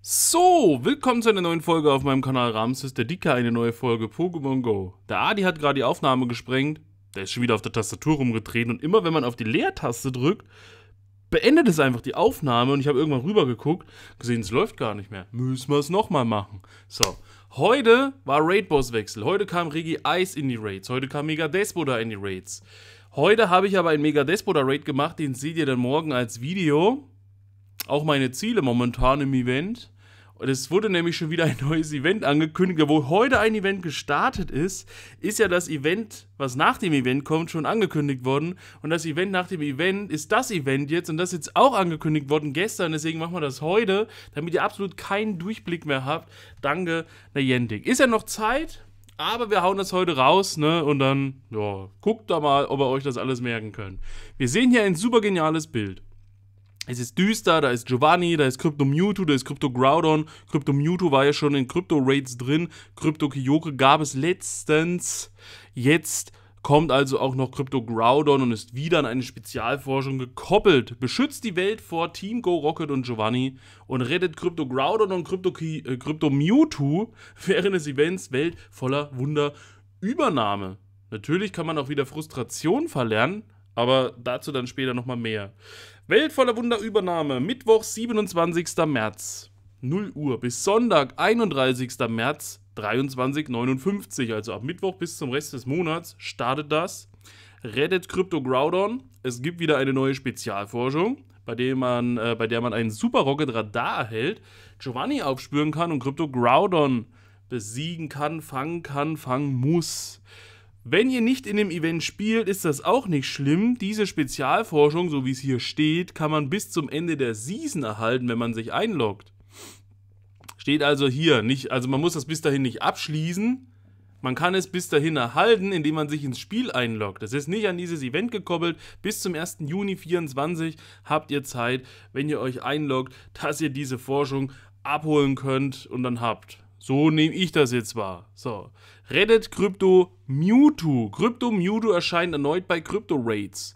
So, willkommen zu einer neuen Folge auf meinem Kanal Ramses, der Dicke, eine neue Folge Pokémon Go. Der Adi hat gerade die Aufnahme gesprengt, der ist schon wieder auf der Tastatur rumgetreten und immer wenn man auf die Leertaste drückt, beendet es einfach die Aufnahme und ich habe irgendwann rübergeguckt, gesehen, es läuft gar nicht mehr. Müssen wir es nochmal machen. So, heute war Raid-Boss-Wechsel, heute kam Regi Ice in die Raids, heute kam Mega Despoda in die Raids. Heute habe ich aber einen Mega Despoda Raid gemacht, den seht ihr dann morgen als Video auch meine Ziele momentan im Event. Und es wurde nämlich schon wieder ein neues Event angekündigt, obwohl heute ein Event gestartet ist, ist ja das Event, was nach dem Event kommt, schon angekündigt worden. Und das Event nach dem Event ist das Event jetzt und das ist jetzt auch angekündigt worden gestern. Deswegen machen wir das heute, damit ihr absolut keinen Durchblick mehr habt. Danke, Niantic. Ist ja noch Zeit, aber wir hauen das heute raus, ne? Und dann, ja, guckt da mal, ob ihr euch das alles merken könnt. Wir sehen hier ein super geniales Bild es ist düster, da ist Giovanni, da ist Crypto Mewtwo, da ist Crypto Groudon. Crypto Mewtwo war ja schon in Crypto Raids drin. Crypto Kyogre gab es letztens. Jetzt kommt also auch noch Crypto Groudon und ist wieder an eine Spezialforschung gekoppelt. Beschützt die Welt vor Team Go Rocket und Giovanni und rettet Crypto Groudon und Crypto, Ki äh, Crypto Mewtwo während des Events Welt voller Wunder Übernahme. Natürlich kann man auch wieder Frustration verlernen, aber dazu dann später nochmal mehr. Welt voller Wunder Mittwoch, 27. März, 0 Uhr bis Sonntag, 31. März, 23,59. Also ab Mittwoch bis zum Rest des Monats startet das. Reddit Crypto Groudon. Es gibt wieder eine neue Spezialforschung, bei, dem man, äh, bei der man einen Super Rocket Radar erhält, Giovanni aufspüren kann und Crypto Groudon besiegen kann, fangen kann, fangen muss. Wenn ihr nicht in dem Event spielt, ist das auch nicht schlimm. Diese Spezialforschung, so wie es hier steht, kann man bis zum Ende der Season erhalten, wenn man sich einloggt. Steht also hier, nicht, also man muss das bis dahin nicht abschließen. Man kann es bis dahin erhalten, indem man sich ins Spiel einloggt. Das ist nicht an dieses Event gekoppelt. Bis zum 1. Juni 24 habt ihr Zeit, wenn ihr euch einloggt, dass ihr diese Forschung abholen könnt und dann habt. So nehme ich das jetzt wahr. So. Reddit Krypto Mewtwo. Krypto Mewtwo erscheint erneut bei Crypto Raids.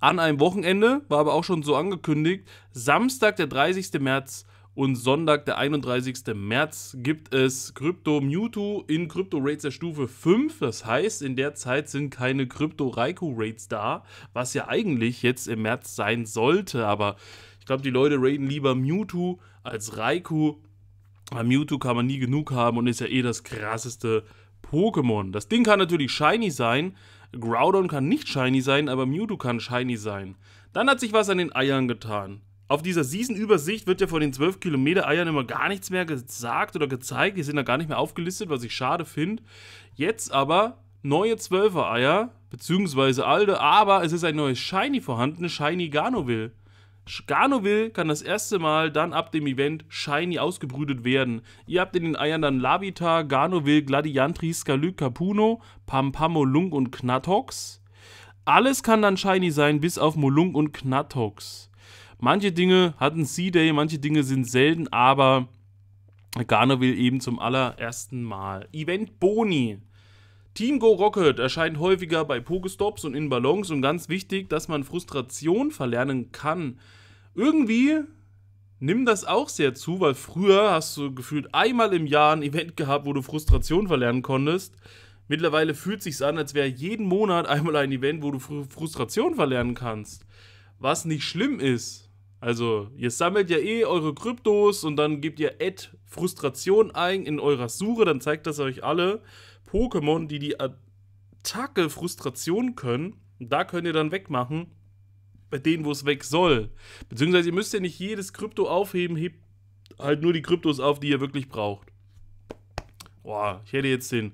An einem Wochenende, war aber auch schon so angekündigt, Samstag, der 30. März und Sonntag, der 31. März, gibt es Krypto Mewtwo in Krypto Raids der Stufe 5. Das heißt, in der Zeit sind keine Krypto Raikou Raids da, was ja eigentlich jetzt im März sein sollte. Aber ich glaube, die Leute raten lieber Mewtwo als Raikou. Aber Mewtwo kann man nie genug haben und ist ja eh das krasseste Pokémon. Das Ding kann natürlich shiny sein, Groudon kann nicht shiny sein, aber Mewtwo kann shiny sein. Dann hat sich was an den Eiern getan. Auf dieser Season-Übersicht wird ja von den 12 Kilometer Eiern immer gar nichts mehr gesagt oder gezeigt. Die sind da gar nicht mehr aufgelistet, was ich schade finde. Jetzt aber neue 12er Eier, beziehungsweise alte, aber es ist ein neues Shiny vorhanden, Shiny Ganovil. Garnoville kann das erste Mal dann ab dem Event Shiny ausgebrütet werden. Ihr habt in den Eiern dann Lavita, Garnoville, Gladiantri, Skalyk, Capuno, Pampamolung und Knatox. Alles kann dann Shiny sein, bis auf Molung und Knatox. Manche Dinge hatten C-Day, manche Dinge sind selten, aber Garnoville eben zum allerersten Mal. Event Boni. Team Go Rocket erscheint häufiger bei Pokestops und in Ballons und ganz wichtig, dass man Frustration verlernen kann irgendwie nimmt das auch sehr zu, weil früher hast du gefühlt einmal im Jahr ein Event gehabt, wo du Frustration verlernen konntest. Mittlerweile fühlt sich's an, als wäre jeden Monat einmal ein Event, wo du Frustration verlernen kannst. Was nicht schlimm ist. Also, ihr sammelt ja eh eure Kryptos und dann gebt ihr Add Frustration ein in eurer Suche, dann zeigt das euch alle Pokémon, die die Attacke Frustration können. Und Da könnt ihr dann wegmachen bei denen, wo es weg soll. Beziehungsweise ihr müsst ja nicht jedes Krypto aufheben, hebt halt nur die Kryptos auf, die ihr wirklich braucht. Boah, ich hätte jetzt den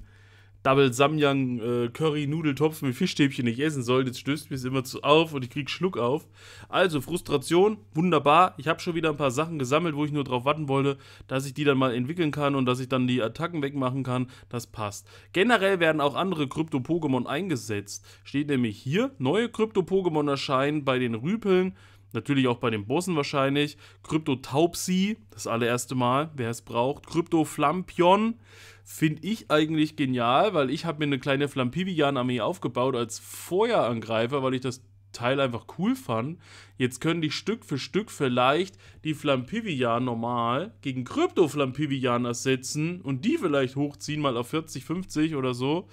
Double Samyang äh, Curry Nudeltopf mit Fischstäbchen nicht essen soll. Jetzt stößt mir es immer zu auf und ich krieg Schluck auf. Also Frustration, wunderbar. Ich habe schon wieder ein paar Sachen gesammelt, wo ich nur drauf warten wollte, dass ich die dann mal entwickeln kann und dass ich dann die Attacken wegmachen kann. Das passt. Generell werden auch andere Krypto-Pokémon eingesetzt. Steht nämlich hier, neue Krypto-Pokémon erscheinen bei den Rüpeln. Natürlich auch bei den Bossen wahrscheinlich. Krypto Taubsi, das allererste Mal, wer es braucht. Krypto Flampion finde ich eigentlich genial, weil ich habe mir eine kleine Flampivian-Armee aufgebaut als Feuerangreifer, weil ich das Teil einfach cool fand. Jetzt können die Stück für Stück vielleicht die Flampivian normal gegen Krypto-Flampivian ersetzen und die vielleicht hochziehen, mal auf 40, 50 oder so.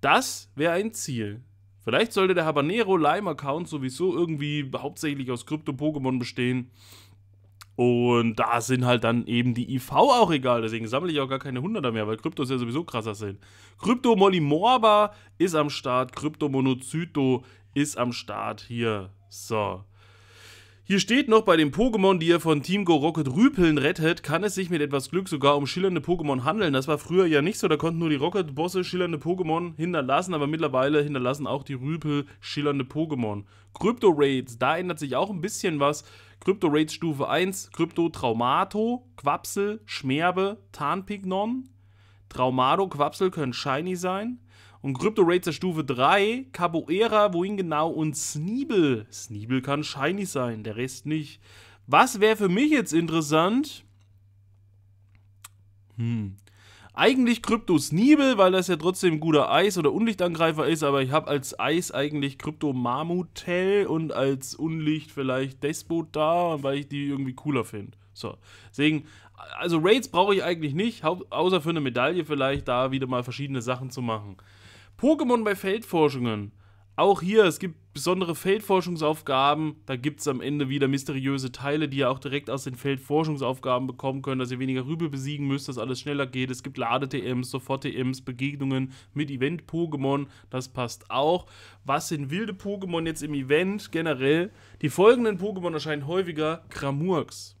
Das wäre ein Ziel. Vielleicht sollte der Habanero Lime Account sowieso irgendwie hauptsächlich aus Krypto-Pokémon bestehen. Und da sind halt dann eben die IV auch egal. Deswegen sammle ich auch gar keine 100er mehr, weil Kryptos ja sowieso krasser sind. Krypto Molimorba ist am Start. Krypto Monozyto ist am Start hier. So. Hier steht noch, bei den Pokémon, die ihr von Team Go Rocket Rüpeln rettet, kann es sich mit etwas Glück sogar um schillernde Pokémon handeln. Das war früher ja nicht so, da konnten nur die Rocket-Bosse schillernde Pokémon hinterlassen, aber mittlerweile hinterlassen auch die Rüpel schillernde Pokémon. Crypto raids da ändert sich auch ein bisschen was. Crypto raids Stufe 1, Crypto traumato Quapsel, Schmerbe, Tarnpignon. Traumado, Quapsel können shiny sein. Und Crypto Raids der Stufe 3, Caboera, wohin genau und Sneebel. Sneebel kann shiny sein, der Rest nicht. Was wäre für mich jetzt interessant? Hm. Eigentlich Krypto Sneebel, weil das ja trotzdem ein guter Eis- oder Unlichtangreifer ist, aber ich habe als Eis eigentlich Krypto Marmotel und als Unlicht vielleicht Despot da, weil ich die irgendwie cooler finde. So, deswegen, also Raids brauche ich eigentlich nicht, außer für eine Medaille vielleicht da wieder mal verschiedene Sachen zu machen. Pokémon bei Feldforschungen. Auch hier, es gibt besondere Feldforschungsaufgaben. Da gibt es am Ende wieder mysteriöse Teile, die ihr auch direkt aus den Feldforschungsaufgaben bekommen könnt, dass ihr weniger Rübe besiegen müsst, dass alles schneller geht. Es gibt Lade-TMs, Sofort-TMs, Begegnungen mit Event-Pokémon. Das passt auch. Was sind wilde Pokémon jetzt im Event generell? Die folgenden Pokémon erscheinen häufiger. Kramurks.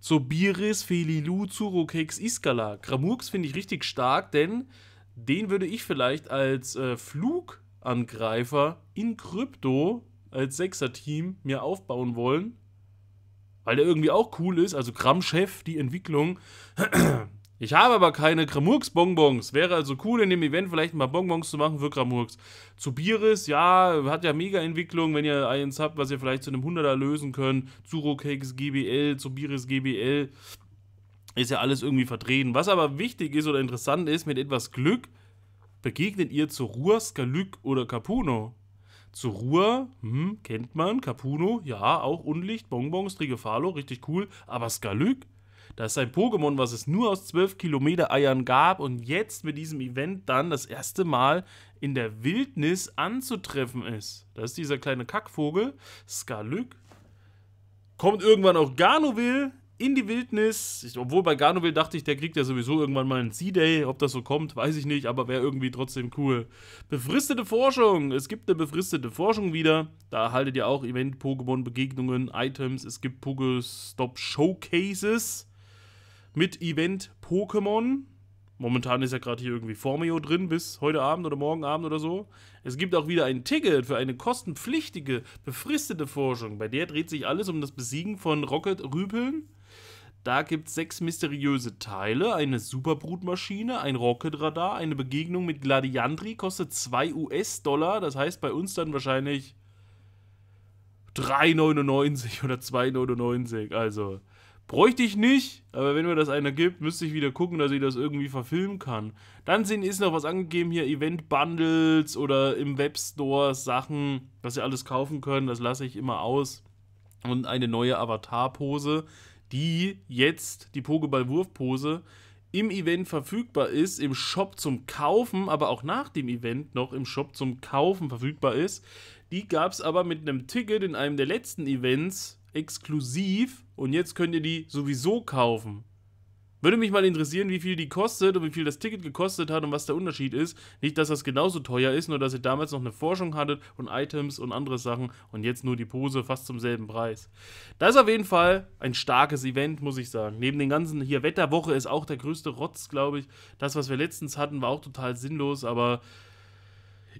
Zobiris, Felilu, Zurokex, Iskala. Kramurks finde ich richtig stark, denn den würde ich vielleicht als äh, Flugangreifer in Krypto als Sechser-Team mir aufbauen wollen, weil der irgendwie auch cool ist. Also Kramchef, die Entwicklung. Ich habe aber keine Kramurks-Bonbons. Wäre also cool, in dem Event vielleicht mal Bonbons zu machen für Kramurks. Zu Bieris, ja, hat ja mega Entwicklung, wenn ihr eins habt, was ihr vielleicht zu einem 100er lösen könnt. Zuro Cakes GBL, zu Bieris GBL ist ja alles irgendwie vertreten. Was aber wichtig ist oder interessant ist, mit etwas Glück begegnet ihr zur Ruhr, Skalyk oder Capuno. Zur Ruhr, hm, kennt man, Capuno, ja, auch Unlicht, Bonbons, Trigefalo, richtig cool, aber Skalyk, das ist ein Pokémon, was es nur aus 12 Kilometer Eiern gab und jetzt mit diesem Event dann das erste Mal in der Wildnis anzutreffen ist. Das ist dieser kleine Kackvogel, Skalyk. Kommt irgendwann auch Garnovil, in die Wildnis. Ich, obwohl bei Garnoville dachte ich, der kriegt ja sowieso irgendwann mal einen Sea-Day. Ob das so kommt, weiß ich nicht, aber wäre irgendwie trotzdem cool. Befristete Forschung. Es gibt eine befristete Forschung wieder. Da erhaltet ihr auch Event-Pokémon-Begegnungen, Items. Es gibt Pokestop-Showcases mit Event-Pokémon. Momentan ist ja gerade hier irgendwie Formeo drin, bis heute Abend oder morgen Abend oder so. Es gibt auch wieder ein Ticket für eine kostenpflichtige, befristete Forschung. Bei der dreht sich alles um das Besiegen von Rocket-Rüpeln da gibt es sechs mysteriöse Teile, eine Superbrutmaschine, ein Rocketradar, eine Begegnung mit Gladiandri, kostet 2 US-Dollar, das heißt bei uns dann wahrscheinlich 3,99 oder 2,99. Also bräuchte ich nicht, aber wenn mir das einer gibt, müsste ich wieder gucken, dass ich das irgendwie verfilmen kann. Dann sind, ist noch was angegeben hier, Event-Bundles oder im Webstore Sachen, was ihr alles kaufen könnt, das lasse ich immer aus. Und eine neue Avatar-Pose die jetzt die Pokéball-Wurfpose im Event verfügbar ist, im Shop zum Kaufen, aber auch nach dem Event noch im Shop zum Kaufen verfügbar ist. Die gab es aber mit einem Ticket in einem der letzten Events exklusiv und jetzt könnt ihr die sowieso kaufen. Würde mich mal interessieren, wie viel die kostet und wie viel das Ticket gekostet hat und was der Unterschied ist. Nicht, dass das genauso teuer ist, nur dass ihr damals noch eine Forschung hattet und Items und andere Sachen und jetzt nur die Pose fast zum selben Preis. Das ist auf jeden Fall ein starkes Event, muss ich sagen. Neben den ganzen hier Wetterwoche ist auch der größte Rotz, glaube ich. Das, was wir letztens hatten, war auch total sinnlos, aber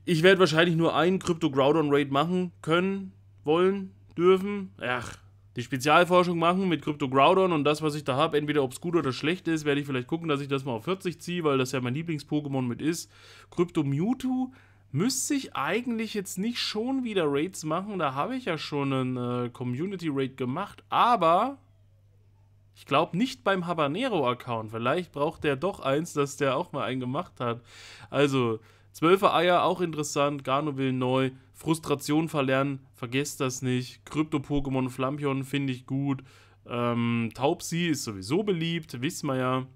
ich werde wahrscheinlich nur einen Crypto Groudon Raid machen können, wollen, dürfen. Ach, die Spezialforschung machen mit Crypto Groudon und das, was ich da habe, entweder ob es gut oder schlecht ist, werde ich vielleicht gucken, dass ich das mal auf 40 ziehe, weil das ja mein Lieblings-Pokémon mit ist. Crypto Mewtwo müsste ich eigentlich jetzt nicht schon wieder Raids machen, da habe ich ja schon einen äh, Community-Raid gemacht, aber ich glaube nicht beim Habanero-Account. Vielleicht braucht der doch eins, dass der auch mal einen gemacht hat. Also, Zwölfer Eier, auch interessant. Garno will neu. Frustration verlernen, vergesst das nicht. Krypto-Pokémon Flampion finde ich gut. Ähm, Taubsi ist sowieso beliebt, wissen wir ja.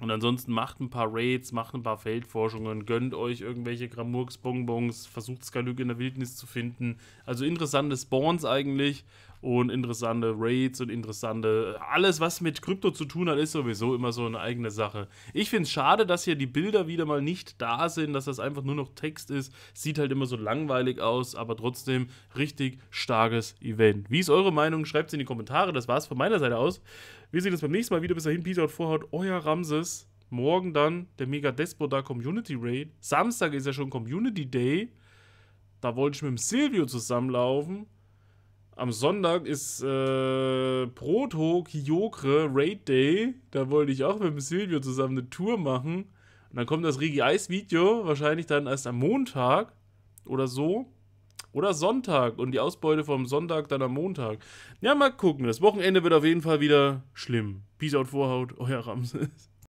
Und ansonsten macht ein paar Raids, macht ein paar Feldforschungen, gönnt euch irgendwelche Gramurks, Bonbons, versucht Skalüg in der Wildnis zu finden. Also interessante Spawns eigentlich und interessante Raids und interessante. Alles, was mit Krypto zu tun hat, ist sowieso immer so eine eigene Sache. Ich finde es schade, dass hier die Bilder wieder mal nicht da sind, dass das einfach nur noch Text ist. Sieht halt immer so langweilig aus, aber trotzdem richtig starkes Event. Wie ist eure Meinung? Schreibt es in die Kommentare. Das war es von meiner Seite aus. Wir sehen uns beim nächsten Mal wieder. Bis dahin, Peace out, Vorhaut, euer Ramses. Morgen dann der Mega Despo da Community Raid. Samstag ist ja schon Community Day. Da wollte ich mit dem Silvio zusammenlaufen. Am Sonntag ist äh, Proto Kyokre Raid Day. Da wollte ich auch mit dem Silvio zusammen eine Tour machen. Und dann kommt das Rigi Eis Video, wahrscheinlich dann erst am Montag oder so. Oder Sonntag und die Ausbeute vom Sonntag dann am Montag. Ja, mal gucken. Das Wochenende wird auf jeden Fall wieder schlimm. Peace out, Vorhaut, euer Ramses.